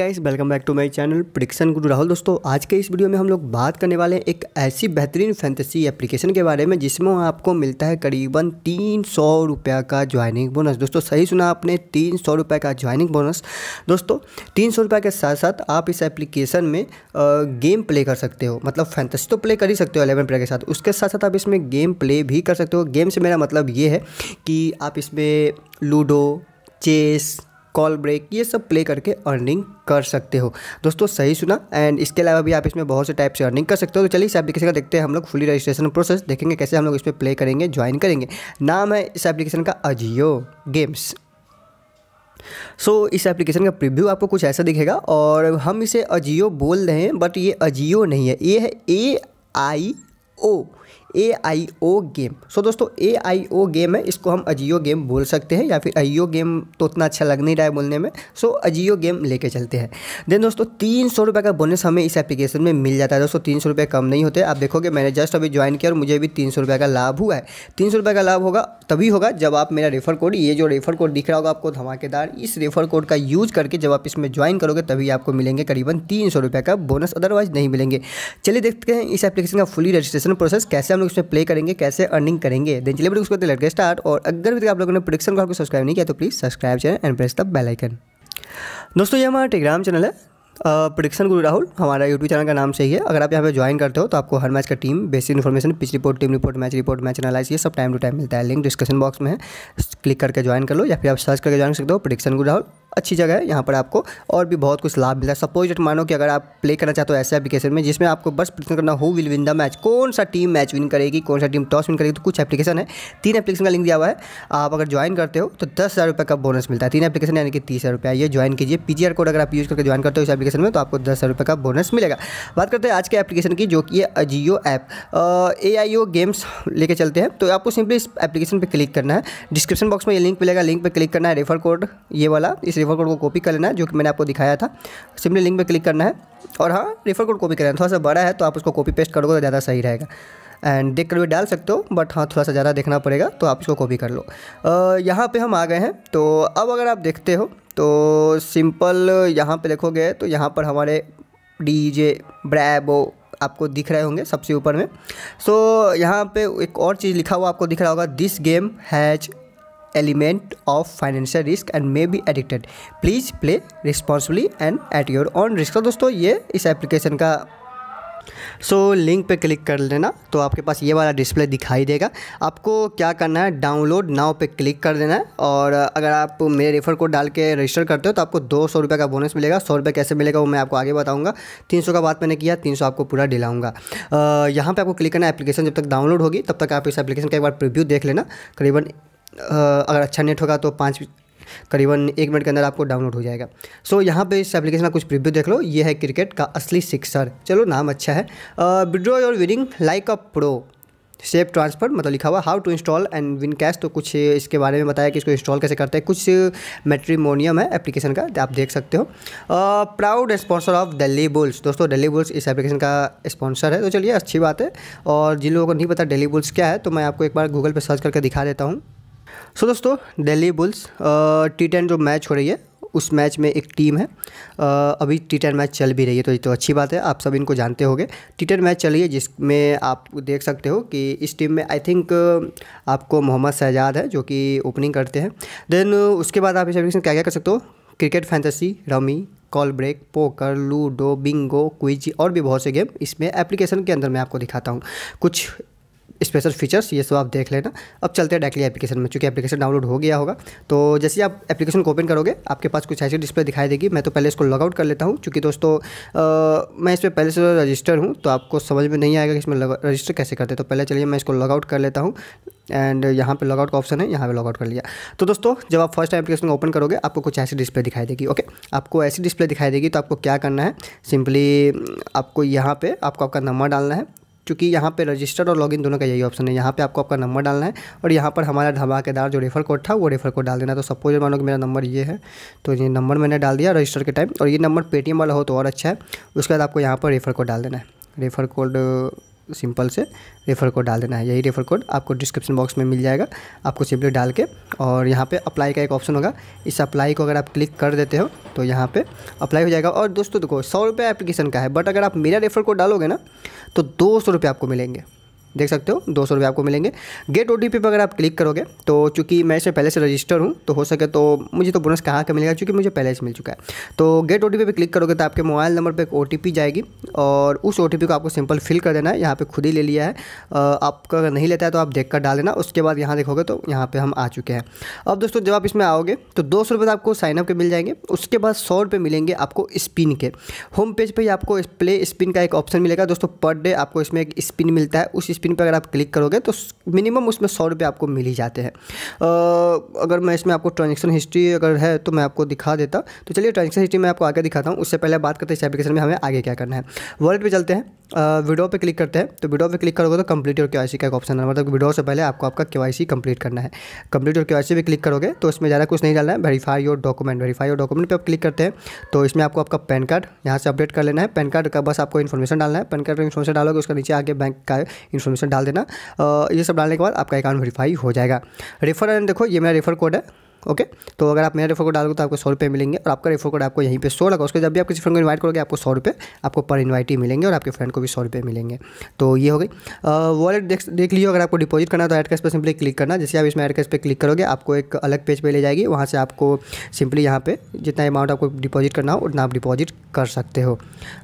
guys welcome back to my channel prediction guru Rahul दोस्तों आज के इस वीडियो में हम लोग बात करने वाले हैं एक ऐसी बेहतरीन फैंटेसी एप्लीकेशन के बारे में जिसमें आपको मिलता है करीबन तीन सौ रुपये का ज्वाइनिंग बोनस दोस्तों सही सुना आपने तीन सौ रुपये का ज्वाइनिंग बोनस दोस्तों तीन सौ रुपये के साथ साथ आप इस एप्लीकेशन में गेम प्ले कर सकते हो मतलब फैंटेसी तो प्ले कर ही सकते हो एलेवन प्लेयर के साथ उसके साथ साथ आप इसमें गेम प्ले भी कर सकते हो गेम से मेरा मतलब ये है कि आप इसमें लूडो चेस कॉल ब्रेक ये सब प्ले करके अर्निंग कर सकते हो दोस्तों सही सुना एंड इसके अलावा भी आप इसमें बहुत से टाइप से अर्निंग कर सकते हो तो चलिए इस एप्लीकेशन का देखते हैं हम लोग फुली रजिस्ट्रेशन प्रोसेस देखेंगे कैसे हम लोग इस पर प्ले करेंगे ज्वाइन करेंगे नाम है इस एप्लीकेशन का अजियो गेम्स सो so, इस एप्लीकेशन का प्रीव्यू आपको कुछ ऐसा दिखेगा और हम इसे अजियो बोल रहे हैं बट ये अजियो नहीं है ये है ए I O A I O game so दोस्तों ए आई ओ गेम है इसको हम अजियो गेम बोल सकते हैं या फिर अजियो गेम तो उतना अच्छा लग नहीं रहा है बोलने में सो अजियो गेम लेके चलते हैं देन दोस्तों तीन सौ रुपये का बोनस हमें इस एप्लीकेशन में मिल जाता है दोस्तों तीन सौ रुपये कम नहीं होते आप देखोगे मैंने जस्ट अभी ज्वाइन किया और मुझे भी तीन सौ रुपये का लाभ हुआ है तीन सौ रुपये का लाभ होगा तभी होगा जब आप मेरा रेफर कोड ये जो रेफर कोड दिख रहा होगा आपको धमाकेदार इस रेफर कोड का यूज़ करके जब आप इसमें ज्वाइन करोगे तभी आपको मिलेंगे करीबन तीन सौ रुपये का बोनस अदरवाइज नहीं मिलेंगे चलिए देखते हैं इस एप्लीकेशन का फुली रजिस्ट्रेशन प्रोसेस कैसे हम लोग इसमें प्ले करेंगे कैसे अर्निंग करेंगे देन चलिए उसको लेट के स्टार्ट और अगर भी आप लोगों ने प्रोडक्शन को सब्सक्राइब नहीं किया तो please subscribe channel and press the bell icon दोस्तों ये हमारा टेलीग्राम चैनल है प्रोडिक्शन गुरु राहुल हमारा यूट्यूब चैनल का नाम सही है अगर आप यहाँ पे ज्वाइन करते हो तो आपको हर मैच का team basic information pitch report team report match report match analyse ये सब टाइम टू टाइम मिलता है लिंक डिस्क्रिप्शन बॉक्स में है क्लिक करके ज्वाइन कर लो या फिर आप सर्च करके ज्वाइन कर सकते हो प्रोडिक्शन गुरु राहुल अच्छी जगह है यहाँ पर आपको और भी बहुत कुछ लाभ मिलता है सपोज डेट मानो कि अगर आप प्ले करना चाहते हो ऐसे एप्लीकेशन में जिसमें आपको बस प्रश्न करना हो विल विन द मैच कौन सा टीम मैच विन करेगी कौन सा टीम टॉस विन करेगी तो कुछ एप्लीकेशन है तीन एप्लीकेशन का लिंक दिया हुआ है आप अगर ज्वाइन करते हो तो दस हज़ार रुपये का बोनस मिलता है तीन एप्लीकेशन यानी कि तीस हज़ार ये ज्वाइन कीजिए पी जी कोड अगर आप यूज़ करके ज्वाइन करते हो इस एप्लीकेशन में तो आपको दस हज़ार रुपये का बोनस मिलेगा बात करते हैं आज के एप्लीकेशन की जो कि AIO app A I O games लेके चलते हैं तो आपको सिंपली इस एप्लीकेशन पर क्लिक करना है डिस्क्रिप्शन बॉक्स में ये लिंक मिलेगा लिंक पर क्लिक करना है रेफर कोड ये वाला इस रेफर कोड को कॉपी कर लेना है जो कि मैंने आपको दिखाया था सिम्पली लिंक पर क्लिक करना है और हाँ रेफर कोड कॉपी करना है थोड़ा सा बड़ा है तो आप उसको कॉपी पेस्ट करोगे तो ज़्यादा सही रहेगा एंड देख कर भी डाल सकते हो बट हाँ थोड़ा सा ज़्यादा देखना पड़ेगा तो आप इसको कॉपी कर लो यहाँ पे हम आ गए हैं तो अब अगर आप देखते हो तो सिंपल यहाँ पे देखोगे तो यहाँ पर हमारे डी जे ब्रैबो आपको दिख रहे होंगे सबसे ऊपर में सो so, यहाँ पे एक और चीज़ लिखा हुआ आपको दिख रहा होगा this game has element of financial risk and may be addicted please play responsibly and at your own risk तो दोस्तों ये इस एप्लीकेशन का सो so, लिंक पे क्लिक कर लेना तो आपके पास ये वाला डिस्प्ले दिखाई देगा आपको क्या करना है डाउनलोड नाव पे क्लिक कर देना है और अगर आप मेरे रेफर कोड डाल के रजिस्टर करते हो तो आपको दो सौ रुपये का बोनस मिलेगा सौ रुपये कैसे मिलेगा वो मैं आपको आगे बताऊंगा तीन सौ का बात मैंने किया तीन सौ आपको पूरा डिलाऊँगा यहाँ पर आपको क्लिक करना एप्लीकेशन जब तक डाउनलोड होगी तब तक आप इस एप्लीकेशन का एक बार प्रिव्यू देख लेना करीबन अगर अच्छा नेट होगा तो पाँच करीबन एक मिनट के अंदर आपको डाउनलोड हो जाएगा सो so, यहाँ पे इस एप्लीकेशन का कुछ प्रिव्यू देख लो ये है क्रिकेट का असली सिक्सर चलो नाम अच्छा है withdraw your winning like a pro safe transfer मतलब लिखा हुआ how to install and win cash तो कुछ इसके बारे में बताया कि इसको इंस्टॉल कैसे करते हैं कुछ मेट्रीमोनियम है एप्लीकेशन का आप देख सकते हो proud sponsor of Delhi Bulls दोस्तों दिल्ली बुल्स इस एप्लीकेशन का स्पॉन्सर है तो चलिए अच्छी बात है और जिन लोगों को नहीं पता दिल्ली बुल्स क्या है तो मैं आपको एक बार गूगल पर सर्च करके दिखा देता हूँ सो so, दोस्तों दिल्ली बुल्स टी टेन जो मैच हो रही है उस मैच में एक टीम है आ, अभी टी टेन मैच चल भी रही है तो ये तो अच्छी बात है आप सब इनको जानते होंगे टी टेन मैच चल रही है जिसमें आप देख सकते हो कि इस टीम में आई थिंक आपको मोहम्मद शहजाद है जो कि ओपनिंग करते हैं देन उसके बाद आप इस एप्लीकेशन क्या क्या कर सकते हो cricket fantasy rummy call break poker ludo bingo quiz और भी बहुत से गेम इसमें एप्लीकेशन के अंदर मैं आपको दिखाता हूँ कुछ स्पेशल फीचर्स ये सब आप देख लेना अब चलते हैं डायरेक्टली एप्लीकेशन में चूँकि एप्लीकेशन डाउनलोड हो गया होगा तो जैसे आप एप्लीकेशन को ओपन करोगे आपके पास कुछ ऐसी डिस्प्ले दिखाई देगी मैं तो पहले इसको लॉगआउट कर लेता हूँ चूँकि दोस्तों मैं इस पर पहले से रजिस्टर हूँ तो आपको समझ में नहीं आएगा कि इसमें रजिस्टर कैसे करते तो पहले चलिए मैं इसको लॉगआउट कर लेता हूँ एंड यहाँ पे लॉगआउट का ऑप्शन है यहाँ पे लॉगआउट कर लिया तो दोस्तों जब आप फर्स्ट टाइम एप्लीकेशन ओपन करोगे आपको कुछ ऐसी डिस्प्ले दिखाई देगी ओके आपको ऐसी डिस्प्ले दिखाई देगी तो आपको क्या करना है सिंपली आपको यहाँ पे आपको आपका नंबर डालना है चूँकि यहाँ पे रजिस्टर और लॉगिन दोनों का यही ऑप्शन है यहाँ पे आपको आपका नंबर डालना है और यहाँ पर हमारा धमाकेदार जो रेफर कोड था वो रेफर कोड डाल देना तो सपोज मानो कि मेरा नंबर ये है तो ये नंबर मैंने डाल दिया रजिस्टर के टाइम और ये नंबर पेटीएम वाला हो तो और अच्छा है उसके बाद आपको यहाँ पर रेफर कोड डाल देना है रेफर कोड सिंपल से रेफ़र कोड डाल देना है यही रेफ़र कोड आपको डिस्क्रिप्शन बॉक्स में मिल जाएगा आपको सिंपली डाल के और यहाँ पे अप्लाई का एक ऑप्शन होगा इस अप्लाई को अगर आप क्लिक कर देते हो तो यहाँ पे अप्लाई हो जाएगा और दोस्तों देखो सौ रुपये एप्लीकेशन का है बट अगर आप मेरा रेफ़र कोड डालोगे ना तो दो सौ रुपये आपको मिलेंगे देख सकते हो दो सौ आपको मिलेंगे गेट ओ पर अगर आप क्लिक करोगे तो चूँकि मैं इसे पहले से रजिस्टर हूँ तो हो सके तो मुझे तो बोनस कहाँ का मिलेगा चूँकि मुझे पहले से मिल चुका है तो गेट ओ पर क्लिक करोगे तो आपके मोबाइल नंबर पर एक ओ जाएगी और उस ओ को आपको सिंपल फिल कर देना है यहाँ पर खुद ही ले लिया है आपका अगर नहीं लेता है तो आप देख कर डाल देना उसके बाद यहाँ देखोगे तो यहाँ पर हम आ चुके हैं अब दोस्तों जब आप इसमें आओगे तो दो सौ रुपये आपको साइनअप के मिल जाएंगे उसके बाद सौ रुपये मिलेंगे आपको स्पिन के होम पेज पर ही आपको प्ले स्पिन का एक ऑप्शन मिलेगा दोस्तों पर डे आपको इसमें एक स्पिन मिलता है उस स्पिन स्क्रीन पर अगर आप क्लिक करोगे तो मिनिमम उसमें सौ रुपये आपको मिल ही जाते हैं अगर मैं इसमें आपको ट्रांजेक्शन हिस्ट्री अगर है तो मैं आपको दिखा देता तो चलिए ट्रांजेक्शन हिस्ट्री मैं आपको आगे दिखाता हूँ उससे पहले बात करते हैं इस एप्लीकेशन में हमें आगे क्या करना है वर्ल्ड पर चलते हैं वीडियो पर क्लिक करते हैं तो वीडियो पर क्लिक करोगे तो कंप्लीट और के का एक ऑप्शन है मतलब वीडियो से पहले आपको आपका के कंप्लीट करना है कंप्लीट और के पे क्लिक करोगे तो इसमें ज़्यादा कुछ नहीं डालना है verify your document verify your document पर आप क्लिक करते हैं तो इसमें आपको आपका पैन कार्ड यहाँ से अपडेट कर लेना है पैन कार्ड का बस आपको इन्फॉर्मेशन डालना है पैन कार्ड का इन्फॉर्मेशन डालोगे उसका नीचे आगे बैंक का इन्फॉर्मेशन परमिशन डाल देना ये सब डालने के बाद आपका अकाउंट वेरीफाई हो जाएगा रेफर एंड देखो ये मेरा रेफर कोड है ओके तो अगर आप मेरा रेफर कोड डालोगे तो आपको सौ रुपये मिलेंगे और आपका रेफर कोड आपको यहीं पे सौ लगा उसके जब भी आप किसी फ्रेंड को इनवाइट करोगे आपको सौ रुपये आपको पर इनवाइट ही मिलेंगे और आपके फ्रेंड को भी सौ रुपये मिलेंगे तो ये हो गई वॉलेट देख देख लियो अगर आपको डिपॉजिट करना तो एड कैश पर सिंपली क्लिक करना जैसे आप इसमें एड कैश पर क्लिक करोगे आपको एक अलग पेज पर ले जाएगी वहाँ से आपको सिंपली यहाँ पर जितना अमाउंट आपको डिपॉजिट करना हो उतना आप डिपॉजिट कर सकते हो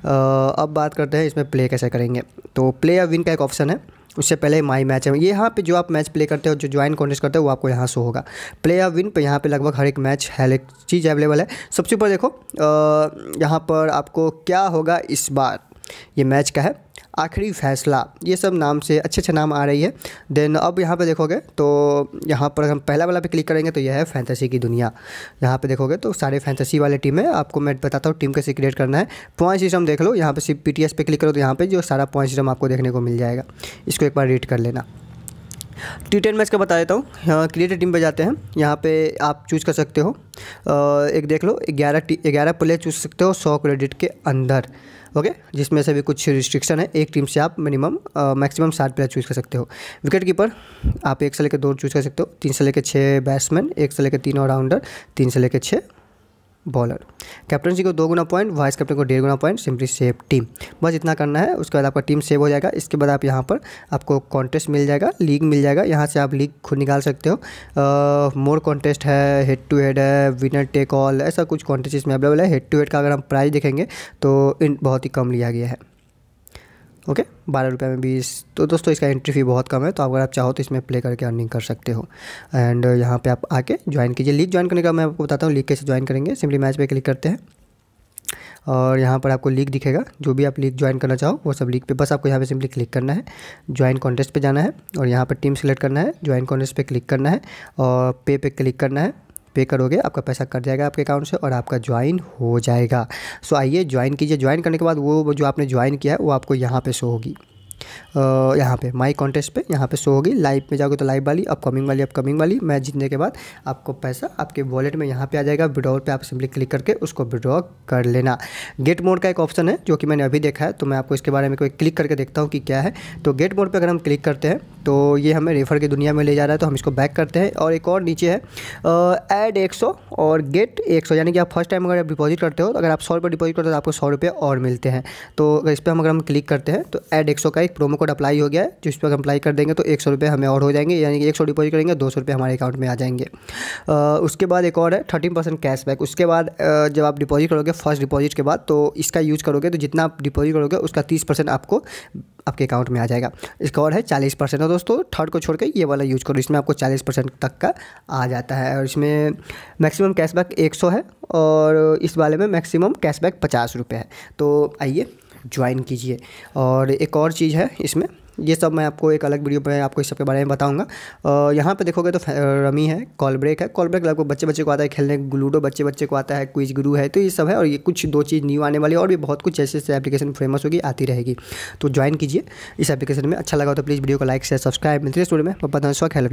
अब बात करते हैं इसमें प्ले कैसे करेंगे तो प्ले या विन का एक ऑप्शन है उससे पहले माई मैच है यहाँ पे जो आप मैच प्ले करते हो जो ज्वाइन कॉन्टेस्ट करते हो वो आपको यहाँ से होगा प्ले या विन पे यहाँ पे लगभग हर एक मैच हर एक चीज़ अवेलेबल है सबसे ऊपर देखो यहाँ पर आपको क्या होगा इस बार ये मैच का है आखिरी फैसला ये सब नाम से अच्छे अच्छे नाम आ रही है देन अब यहाँ पे देखोगे तो यहाँ पर हम पहला वाला पे क्लिक करेंगे तो यह है फैंतसी की दुनिया यहाँ पे देखोगे तो सारे फैंतसी वाले टीम है आपको मैं बताता हूँ टीम कैसे क्रिएट करना है पॉइंट सिस्टम देख लो यहाँ पर सिर्फ पी पे क्लिक करो तो यहाँ पर जो सारा पॉइंट सिस्टम आपको देखने को मिल जाएगा इसको एक बार रीड कर लेना टी टेन मैच का बता देता हूँ यहाँ क्रिएटर टीम पे जाते हैं यहाँ पे आप चूज़ कर सकते हो एक देख लो ग्यारह टी ग्यारह प्लेयर चूज सकते हो सौ क्रेडिट के अंदर ओके जिसमें से भी कुछ रिस्ट्रिक्शन है एक टीम से आप मिनिमम मैक्सिमम सात प्लेयर चूज़ कर सकते हो विकेट कीपर आप एक से लेकर दो चूज़ कर सकते हो तीन से लेकर छः बैट्समैन एक से लेकर तीन ऑलराउंडर तीन से लेकर छः बॉलर कैप्टनसी को दो गुना पॉइंट वाइस कैप्टन को डेढ़ गुना पॉइंट सिंपली सेव टीम बस इतना करना है उसके बाद आपका टीम सेव हो जाएगा इसके बाद आप यहाँ पर आपको कॉन्टेस्ट मिल जाएगा लीग मिल जाएगा यहाँ से आप लीग खुद निकाल सकते हो मोर कॉन्टेस्ट है हेड टू हेड है विनर टेक ऑल ऐसा कुछ कॉन्टेस्ट इसमें अवेलेबल है हेड टू हेड का अगर हम प्राइज़ देखेंगे तो इन बहुत ही कम लिया गया है ओके बारह रुपये में बीस तो दोस्तों इसका एंट्री फी बहुत कम है तो अगर आप चाहो तो इसमें प्ले करके अर्निंग कर सकते हो एंड uh, यहाँ पे आप आके ज्वाइन कीजिए लीग ज्वाइन करने का मैं आपको बताता हूँ लीग कैसे ज्वाइन करेंगे सिंपली मैच पे क्लिक करते हैं और यहाँ पर आपको लीग दिखेगा जो भी आप लीग ज्वाइन करना चाहो वो सब लीग पे बस आपको यहाँ पे सिंपली क्लिक करना है ज्वाइन कॉन्टेस्ट पे जाना है और यहाँ पर टीम सेलेक्ट करना है ज्वाइन कॉन्टेस्ट पे क्लिक करना है और पे पे क्लिक करना है पे करोगे आपका पैसा कट जाएगा आपके अकाउंट से और आपका ज्वाइन हो जाएगा सो आइए ज्वाइन कीजिए ज्वाइन करने के बाद वो जो आपने ज्वाइन किया है वो आपको यहाँ पर शो होगी यहाँ पे माई कॉन्टेस्ट पे यहाँ पे शो होगी लाइव में जाओगे तो लाइव वाली अपकमिंग वाली अपकमिंग वाली मैच जीतने के बाद आपको पैसा आपके वॉलेट में यहाँ पे आ जाएगा विड्रॉल पे आप सिंपली क्लिक करके उसको विड्रॉ कर लेना गेट मोड का एक ऑप्शन है जो कि मैंने अभी देखा है तो मैं आपको इसके बारे में कोई क्लिक करके देखता हूँ कि क्या है तो गेट मोड पर अगर हम क्लिक करते हैं तो ये हमें रेफर की दुनिया में ले जा रहा है तो हम इसको बैक करते हैं और एक और नीचे है एड एक सौ और गेट एक सौ यानी कि आप फर्स्ट टाइम अगर आप डिपॉजिट करते हो तो अगर आप सौ रुपये डिपॉजिट करते हो तो आपको सौ रुपये और मिलते हैं तो इस पर हम अगर हम क्लिक करते हैं तो एड एक सौ का एक प्रोमो कोड अप्लाई हो गया है जिस पर अप्लाई कर देंगे तो एक सौ रुपये हमें और हो जाएंगे यानी कि एक सौ डिपॉजिट करेंगे दो सौ रुपये हमारे अकाउंट में आ जाएंगे आ, उसके बाद एक और है थर्टीन परसेंट कैशबैक उसके बाद जब आप डिपॉजिट करोगे फर्स्ट डिपॉजिट के बाद तो इसका यूज़ करोगे तो जितना आप डिपॉजिट करोगे उसका तीस परसेंट आपको आपके अकाउंट में आ जाएगा इसका और है चालीस परसेंट और दोस्तों थर्ड को छोड़ के ये वाला यूज़ करो इसमें आपको चालीस परसेंट तक का आ जाता है और इसमें मैक्सिमम कैशबैक एक सौ है और इस वाले में मैक्सिमम कैशबैक पचास रुपये है तो आइए ज्वाइन कीजिए और एक और चीज़ है इसमें ये सब मैं आपको एक अलग वीडियो पर आपको इस सब के बारे में बताऊंगा यहाँ पे देखोगे तो रमी है कॉल ब्रेक है कॉल ब्रेक आपको बच्चे बच्चे को आता है खेलने लूडो बच्चे बच्चे को आता है क्विज गुरु है तो ये सब है और ये कुछ दो चीज़ न्यू आने वाली और भी बहुत कुछ ऐसे ऐसे एप्लीकेशन फेमस होगी आती रहेगी तो ज्वाइन कीजिए इस एप्लीकेशन में अच्छा लगा तो प्लीज़ वीडियो को लाइक शेयर सब्सक्राइब मिलते स्टोरी में पता शौक है